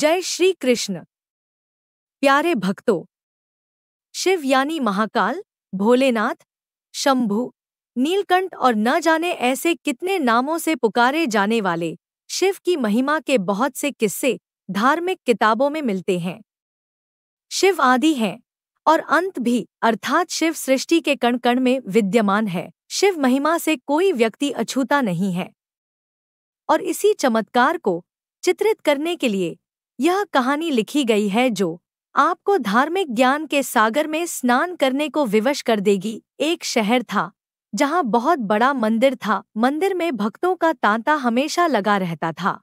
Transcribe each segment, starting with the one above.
जय श्री कृष्ण प्यारे भक्तों शिव यानी महाकाल भोलेनाथ शंभु नीलकंठ और न जाने ऐसे कितने नामों से पुकारे जाने वाले शिव की महिमा के बहुत से किस्से धार्मिक किताबों में मिलते हैं शिव आदि हैं और अंत भी अर्थात शिव सृष्टि के कण कण में विद्यमान है शिव महिमा से कोई व्यक्ति अछूता नहीं है और इसी चमत्कार को चित्रित करने के लिए यह कहानी लिखी गई है जो आपको धार्मिक ज्ञान के सागर में स्नान करने को विवश कर देगी एक शहर था जहाँ बहुत बड़ा मंदिर था मंदिर में भक्तों का तांता हमेशा लगा रहता था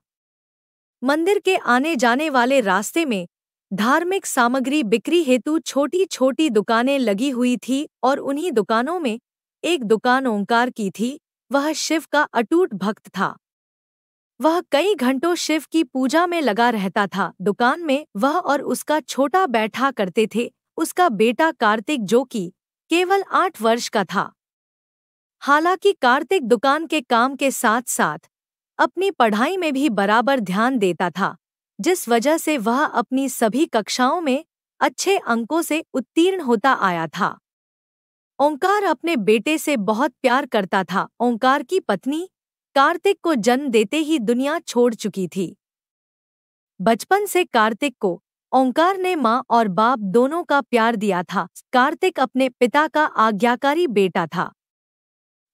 मंदिर के आने जाने वाले रास्ते में धार्मिक सामग्री बिक्री हेतु छोटी छोटी दुकानें लगी हुई थी और उन्हीं दुकानों में एक दुकान ओंकार की थी वह शिव का अटूट भक्त था वह कई घंटों शिव की पूजा में लगा रहता था दुकान में वह और उसका छोटा बैठा करते थे उसका बेटा कार्तिक जो कि केवल आठ वर्ष का था हालांकि कार्तिक दुकान के काम के साथ साथ अपनी पढ़ाई में भी बराबर ध्यान देता था जिस वजह से वह अपनी सभी कक्षाओं में अच्छे अंकों से उत्तीर्ण होता आया था ओंकार अपने बेटे से बहुत प्यार करता था ओंकार की पत्नी कार्तिक को जन्म देते ही दुनिया छोड़ चुकी थी बचपन से कार्तिक को ओंकार ने माँ और बाप दोनों का प्यार दिया था कार्तिक अपने पिता का आज्ञाकारी बेटा था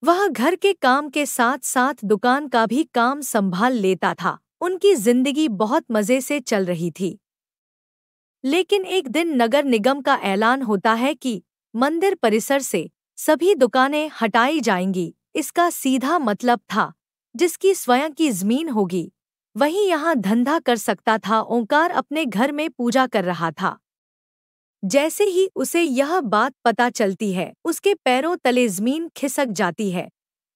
वह घर के काम के साथ साथ दुकान का भी काम संभाल लेता था उनकी जिंदगी बहुत मजे से चल रही थी लेकिन एक दिन नगर निगम का ऐलान होता है कि मंदिर परिसर से सभी दुकानें हटाई जाएंगी इसका सीधा मतलब था जिसकी स्वयं की जमीन होगी वही यहाँ धंधा कर सकता था ओंकार अपने घर में पूजा कर रहा था जैसे ही उसे यह बात पता चलती है उसके पैरों तले जमीन खिसक जाती है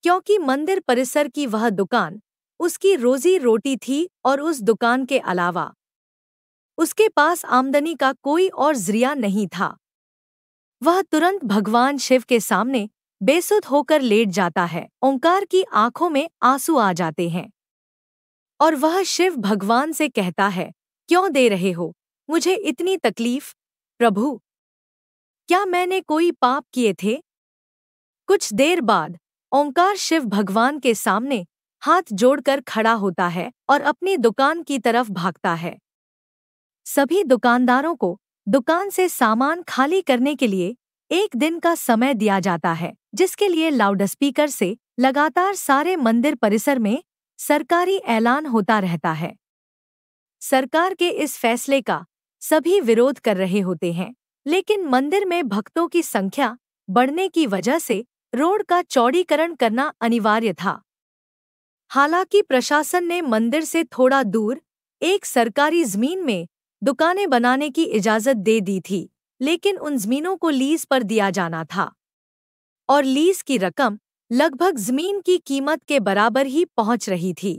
क्योंकि मंदिर परिसर की वह दुकान उसकी रोजी रोटी थी और उस दुकान के अलावा उसके पास आमदनी का कोई और जरिया नहीं था वह तुरंत भगवान शिव के सामने बेसुध होकर लेट जाता है ओंकार की आंखों में आंसू आ जाते हैं और वह शिव भगवान से कहता है क्यों दे रहे हो मुझे इतनी तकलीफ प्रभु क्या मैंने कोई पाप किए थे कुछ देर बाद ओंकार शिव भगवान के सामने हाथ जोड़कर खड़ा होता है और अपनी दुकान की तरफ भागता है सभी दुकानदारों को दुकान से सामान खाली करने के लिए एक दिन का समय दिया जाता है जिसके लिए लाउड स्पीकर से लगातार सारे मंदिर परिसर में सरकारी ऐलान होता रहता है सरकार के इस फैसले का सभी विरोध कर रहे होते हैं लेकिन मंदिर में भक्तों की संख्या बढ़ने की वजह से रोड का चौड़ीकरण करना अनिवार्य था हालांकि प्रशासन ने मंदिर से थोड़ा दूर एक सरकारी जमीन में दुकानें बनाने की इजाजत दे दी थी लेकिन उन जमीनों को लीज पर दिया जाना था और लीज की रकम लगभग जमीन की कीमत के बराबर ही पहुंच रही थी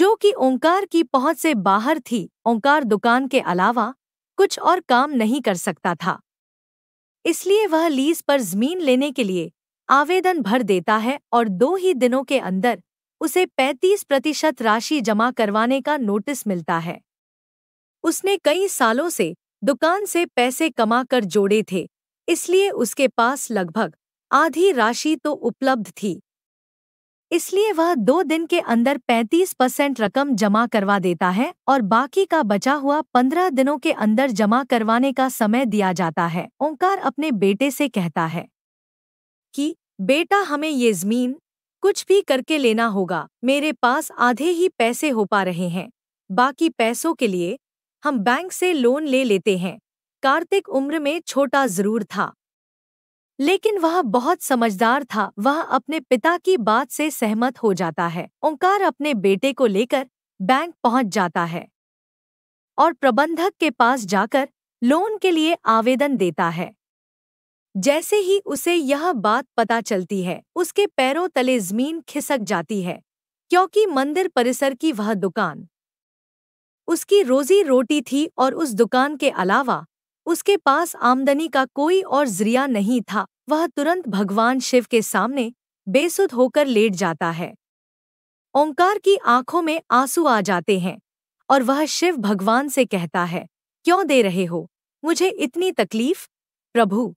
जो कि ओंकार की पहुंच से बाहर थी ओंकार दुकान के अलावा कुछ और काम नहीं कर सकता था इसलिए वह लीज पर जमीन लेने के लिए आवेदन भर देता है और दो ही दिनों के अंदर उसे 35 प्रतिशत राशि जमा करवाने का नोटिस मिलता है उसने कई सालों से दुकान से पैसे कमा कर जोड़े थे इसलिए उसके पास लगभग आधी राशि तो उपलब्ध थी इसलिए वह दो दिन के अंदर 35 परसेंट रकम जमा करवा देता है और बाकी का बचा हुआ 15 दिनों के अंदर जमा करवाने का समय दिया जाता है ओंकार अपने बेटे से कहता है कि बेटा हमें ये जमीन कुछ भी करके लेना होगा मेरे पास आधे ही पैसे हो पा रहे हैं बाकी पैसों के लिए हम बैंक से लोन ले लेते हैं कार्तिक उम्र में छोटा जरूर था लेकिन वह बहुत समझदार था वह अपने पिता की बात से सहमत हो जाता है ओंकार अपने बेटे को लेकर बैंक पहुंच जाता है और प्रबंधक के पास जाकर लोन के लिए आवेदन देता है जैसे ही उसे यह बात पता चलती है उसके पैरों तले जमीन खिसक जाती है क्योंकि मंदिर परिसर की वह दुकान उसकी रोजी रोटी थी और उस दुकान के अलावा उसके पास आमदनी का कोई और जरिया नहीं था वह तुरंत भगवान शिव के सामने बेसुध होकर लेट जाता है ओंकार की आंखों में आंसू आ जाते हैं और वह शिव भगवान से कहता है क्यों दे रहे हो मुझे इतनी तकलीफ प्रभु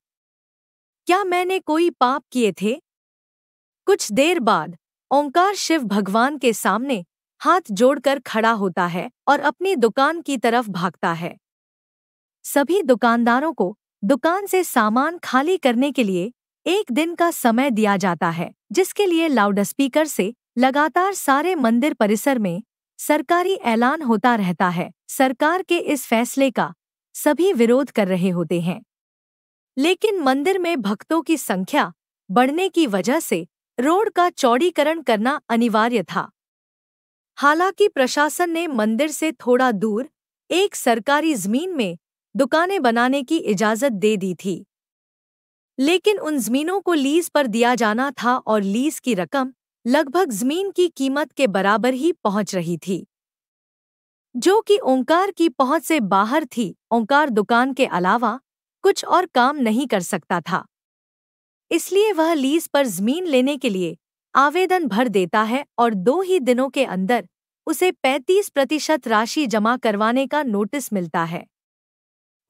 क्या मैंने कोई पाप किए थे कुछ देर बाद ओंकार शिव भगवान के सामने हाथ जोड़कर खड़ा होता है और अपनी दुकान की तरफ भागता है सभी दुकानदारों को दुकान से सामान खाली करने के लिए एक दिन का समय दिया जाता है जिसके लिए लाउडस्पीकर से लगातार सारे मंदिर परिसर में सरकारी ऐलान होता रहता है सरकार के इस फैसले का सभी विरोध कर रहे होते हैं लेकिन मंदिर में भक्तों की संख्या बढ़ने की वजह से रोड का चौड़ीकरण करना अनिवार्य था हालांकि प्रशासन ने मंदिर से थोड़ा दूर एक सरकारी जमीन में दुकानें बनाने की इजाजत दे दी थी लेकिन उन जमीनों को लीज पर दिया जाना था और लीज की रकम लगभग जमीन की कीमत के बराबर ही पहुंच रही थी जो कि ओंकार की पहुंच से बाहर थी ओंकार दुकान के अलावा कुछ और काम नहीं कर सकता था इसलिए वह लीज पर जमीन लेने के लिए आवेदन भर देता है और दो ही दिनों के अंदर उसे 35 प्रतिशत राशि जमा करवाने का नोटिस मिलता है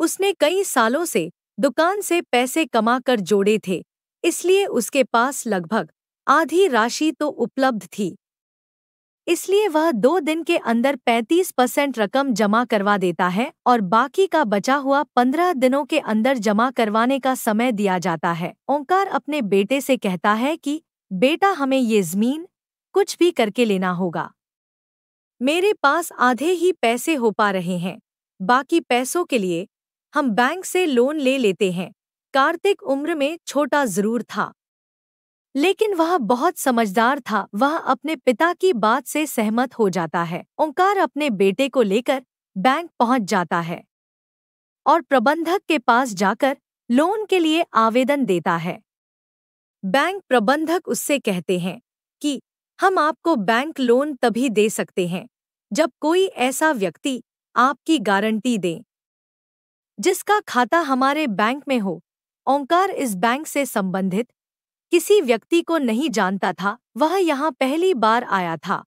उसने कई सालों से दुकान से पैसे कमा कर जोड़े थे इसलिए उसके पास लगभग आधी राशि तो उपलब्ध थी इसलिए वह दो दिन के अंदर 35 परसेंट रकम जमा करवा देता है और बाकी का बचा हुआ 15 दिनों के अंदर जमा करवाने का समय दिया जाता है ओंकार अपने बेटे से कहता है कि बेटा हमें ये जमीन कुछ भी करके लेना होगा मेरे पास आधे ही पैसे हो पा रहे हैं बाकी पैसों के लिए हम बैंक से लोन ले लेते हैं कार्तिक उम्र में छोटा जरूर था लेकिन वह बहुत समझदार था वह अपने पिता की बात से सहमत हो जाता है ओंकार अपने बेटे को लेकर बैंक पहुंच जाता है और प्रबंधक के पास जाकर लोन के लिए आवेदन देता है बैंक प्रबंधक उससे कहते हैं कि हम आपको बैंक लोन तभी दे सकते हैं जब कोई ऐसा व्यक्ति आपकी गारंटी दे जिसका खाता हमारे बैंक में हो ओंकार इस बैंक से संबंधित किसी व्यक्ति को नहीं जानता था वह यहाँ पहली बार आया था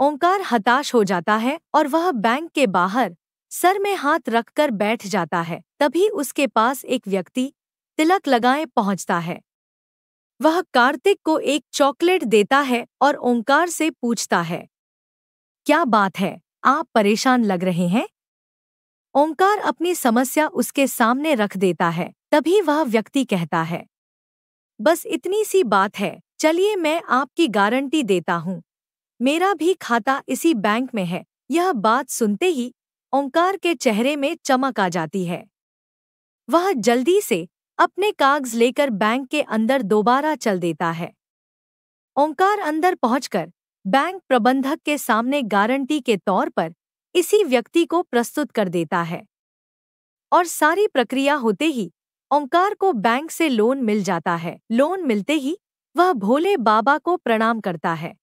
ओंकार हताश हो जाता है और वह बैंक के बाहर सर में हाथ रखकर बैठ जाता है तभी उसके पास एक व्यक्ति तिलक लगाए पहुंचता है वह कार्तिक को एक चॉकलेट देता है और ओंकार से पूछता है क्या बात है आप परेशान लग रहे हैं ओंकार अपनी समस्या उसके सामने रख देता है तभी वह व्यक्ति कहता है बस इतनी सी बात है चलिए मैं आपकी गारंटी देता हूँ मेरा भी खाता इसी बैंक में है यह बात सुनते ही ओंकार के चेहरे में चमक आ जाती है वह जल्दी से अपने कागज लेकर बैंक के अंदर दोबारा चल देता है ओंकार अंदर पहुंचकर बैंक प्रबंधक के सामने गारंटी के तौर पर इसी व्यक्ति को प्रस्तुत कर देता है और सारी प्रक्रिया होते ही ओंकार को बैंक से लोन मिल जाता है लोन मिलते ही वह भोले बाबा को प्रणाम करता है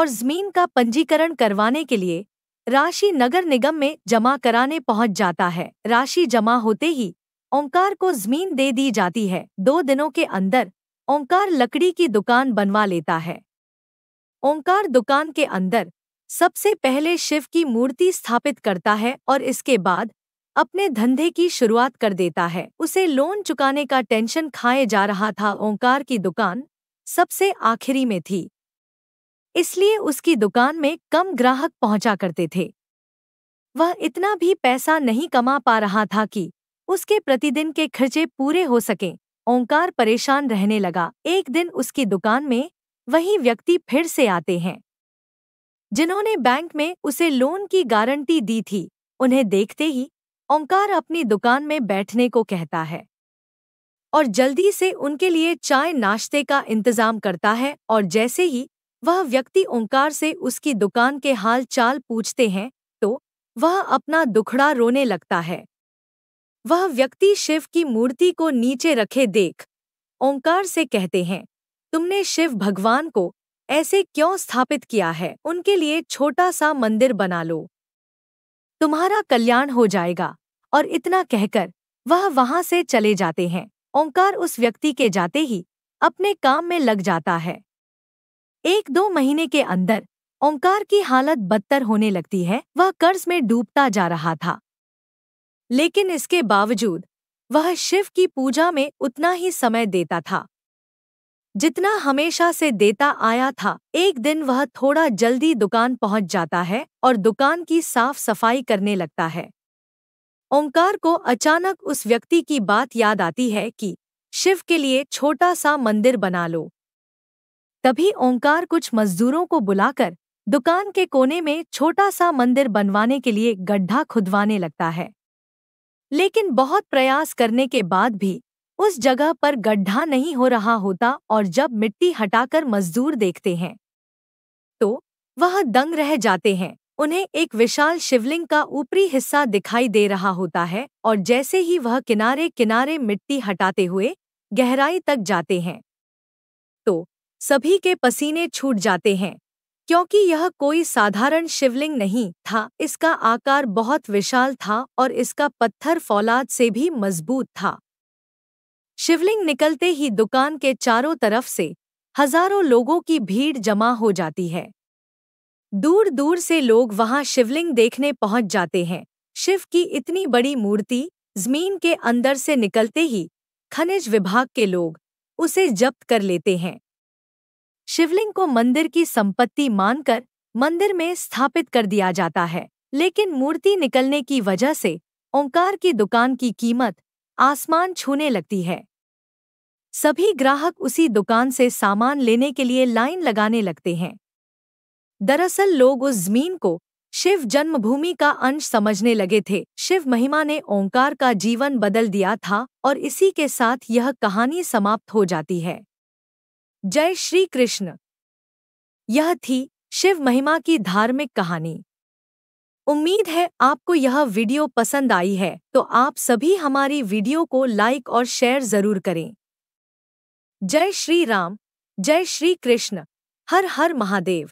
और जमीन का पंजीकरण करवाने के लिए राशि नगर निगम में जमा कराने पहुंच जाता है राशि जमा होते ही ओंकार को जमीन दे दी जाती है दो दिनों के अंदर ओंकार लकड़ी की दुकान बनवा लेता है ओंकार दुकान के अंदर सबसे पहले शिव की मूर्ति स्थापित करता है और इसके बाद अपने धंधे की शुरुआत कर देता है उसे लोन चुकाने का टेंशन खाए जा रहा था ओंकार की दुकान सबसे आखिरी में थी इसलिए उसकी दुकान में कम ग्राहक पहुंचा करते थे वह इतना भी पैसा नहीं कमा पा रहा था कि उसके प्रतिदिन के खर्चे पूरे हो सकें ओंकार परेशान रहने लगा एक दिन उसकी दुकान में वही व्यक्ति फिर से आते हैं जिन्होंने बैंक में उसे लोन की गारंटी दी थी उन्हें देखते ही ओंकार अपनी दुकान में बैठने को कहता है और जल्दी से उनके लिए चाय नाश्ते का इंतजाम करता है और जैसे ही वह व्यक्ति ओंकार से उसकी दुकान के हाल चाल पूछते हैं तो वह अपना दुखड़ा रोने लगता है वह व्यक्ति शिव की मूर्ति को नीचे रखे देख ओंकार से कहते हैं तुमने शिव भगवान को ऐसे क्यों स्थापित किया है उनके लिए छोटा सा मंदिर बना लो तुम्हारा कल्याण हो जाएगा और इतना कहकर वह वहां से चले जाते हैं ओंकार उस व्यक्ति के जाते ही अपने काम में लग जाता है एक दो महीने के अंदर ओंकार की हालत बदतर होने लगती है वह कर्ज में डूबता जा रहा था लेकिन इसके बावजूद वह शिव की पूजा में उतना ही समय देता था जितना हमेशा से देता आया था एक दिन वह थोड़ा जल्दी दुकान पहुंच जाता है और दुकान की साफ सफाई करने लगता है ओंकार को अचानक उस व्यक्ति की बात याद आती है कि शिव के लिए छोटा सा मंदिर बना लो तभी ओंकार कुछ मजदूरों को बुलाकर दुकान के कोने में छोटा सा मंदिर बनवाने के लिए गड्ढा खुदवाने लगता है लेकिन बहुत प्रयास करने के बाद भी उस जगह पर गड्ढा नहीं हो रहा होता और जब मिट्टी हटाकर मजदूर देखते हैं तो वह दंग रह जाते हैं उन्हें एक विशाल शिवलिंग का ऊपरी हिस्सा दिखाई दे रहा होता है और जैसे ही वह किनारे किनारे मिट्टी हटाते हुए गहराई तक जाते हैं तो सभी के पसीने छूट जाते हैं क्योंकि यह कोई साधारण शिवलिंग नहीं था इसका आकार बहुत विशाल था और इसका पत्थर फौलाद से भी मजबूत था शिवलिंग निकलते ही दुकान के चारों तरफ से हजारों लोगों की भीड़ जमा हो जाती है दूर दूर से लोग वहां शिवलिंग देखने पहुंच जाते हैं शिव की इतनी बड़ी मूर्ति जमीन के अंदर से निकलते ही खनिज विभाग के लोग उसे जब्त कर लेते हैं शिवलिंग को मंदिर की संपत्ति मानकर मंदिर में स्थापित कर दिया जाता है लेकिन मूर्ति निकलने की वजह से ओंकार की दुकान की कीमत आसमान छूने लगती है सभी ग्राहक उसी दुकान से सामान लेने के लिए लाइन लगाने लगते हैं दरअसल लोग उस जमीन को शिव जन्मभूमि का अंश समझने लगे थे शिव महिमा ने ओंकार का जीवन बदल दिया था और इसी के साथ यह कहानी समाप्त हो जाती है जय श्री कृष्ण यह थी शिव महिमा की धार्मिक कहानी उम्मीद है आपको यह वीडियो पसंद आई है तो आप सभी हमारी वीडियो को लाइक और शेयर जरूर करें जय श्री राम जय श्री कृष्ण हर हर महादेव